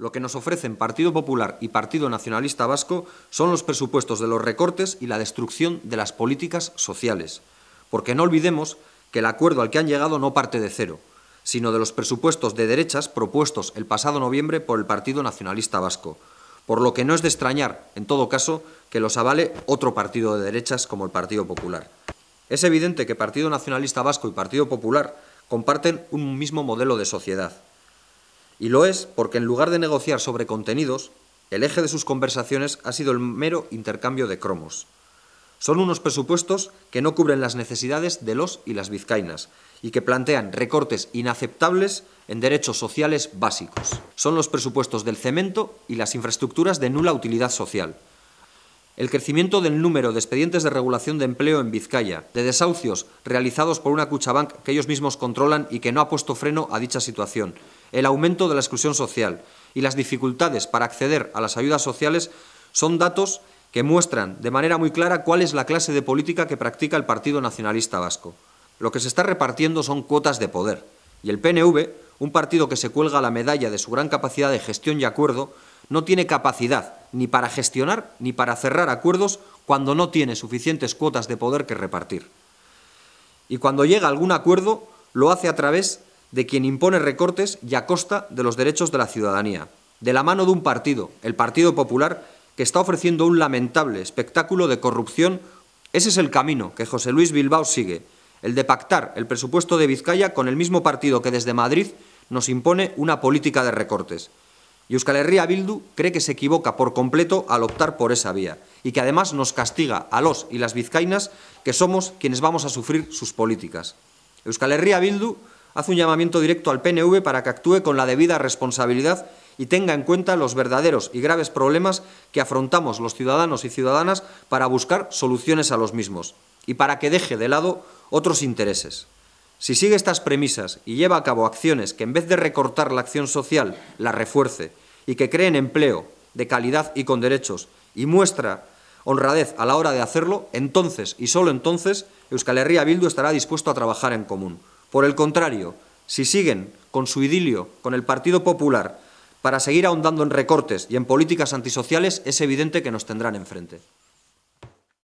Lo que nos ofrecen Partido Popular y Partido Nacionalista Vasco son los presupuestos de los recortes y la destrucción de las políticas sociales. Porque no olvidemos que el acuerdo al que han llegado no parte de cero, sino de los presupuestos de derechas propuestos el pasado noviembre por el Partido Nacionalista Vasco, por lo que no es de extrañar, en todo caso, que los avale otro partido de derechas como el Partido Popular. Es evidente que Partido Nacionalista Vasco y Partido Popular comparten un mismo modelo de sociedad, y lo es porque en lugar de negociar sobre contenidos, el eje de sus conversaciones ha sido el mero intercambio de cromos. Son unos presupuestos que no cubren las necesidades de los y las vizcainas y que plantean recortes inaceptables en derechos sociales básicos. Son los presupuestos del cemento y las infraestructuras de nula utilidad social el crecimiento del número de expedientes de regulación de empleo en Vizcaya, de desahucios realizados por una Cuchabank que ellos mismos controlan y que no ha puesto freno a dicha situación, el aumento de la exclusión social y las dificultades para acceder a las ayudas sociales son datos que muestran de manera muy clara cuál es la clase de política que practica el Partido Nacionalista Vasco. Lo que se está repartiendo son cuotas de poder y el PNV, un partido que se cuelga la medalla de su gran capacidad de gestión y acuerdo, no tiene capacidad ni para gestionar ni para cerrar acuerdos cuando no tiene suficientes cuotas de poder que repartir. Y cuando llega algún acuerdo, lo hace a través de quien impone recortes y a costa de los derechos de la ciudadanía, de la mano de un partido, el Partido Popular, que está ofreciendo un lamentable espectáculo de corrupción. Ese es el camino que José Luis Bilbao sigue, el de pactar el presupuesto de Vizcaya con el mismo partido que desde Madrid nos impone una política de recortes. Y Euskal Herria Bildu cree que se equivoca por completo al optar por esa vía y que además nos castiga a los y las vizcainas que somos quienes vamos a sufrir sus políticas. Euskal Herria Bildu hace un llamamiento directo al PNV para que actúe con la debida responsabilidad y tenga en cuenta los verdaderos y graves problemas que afrontamos los ciudadanos y ciudadanas para buscar soluciones a los mismos y para que deje de lado otros intereses. Si sigue estas premisas y lleva a cabo acciones que en vez de recortar la acción social, la refuerce y que creen empleo de calidad y con derechos y muestra honradez a la hora de hacerlo, entonces y solo entonces Euskal Herria Bildu estará dispuesto a trabajar en común. Por el contrario, si siguen con su idilio con el Partido Popular para seguir ahondando en recortes y en políticas antisociales, es evidente que nos tendrán enfrente.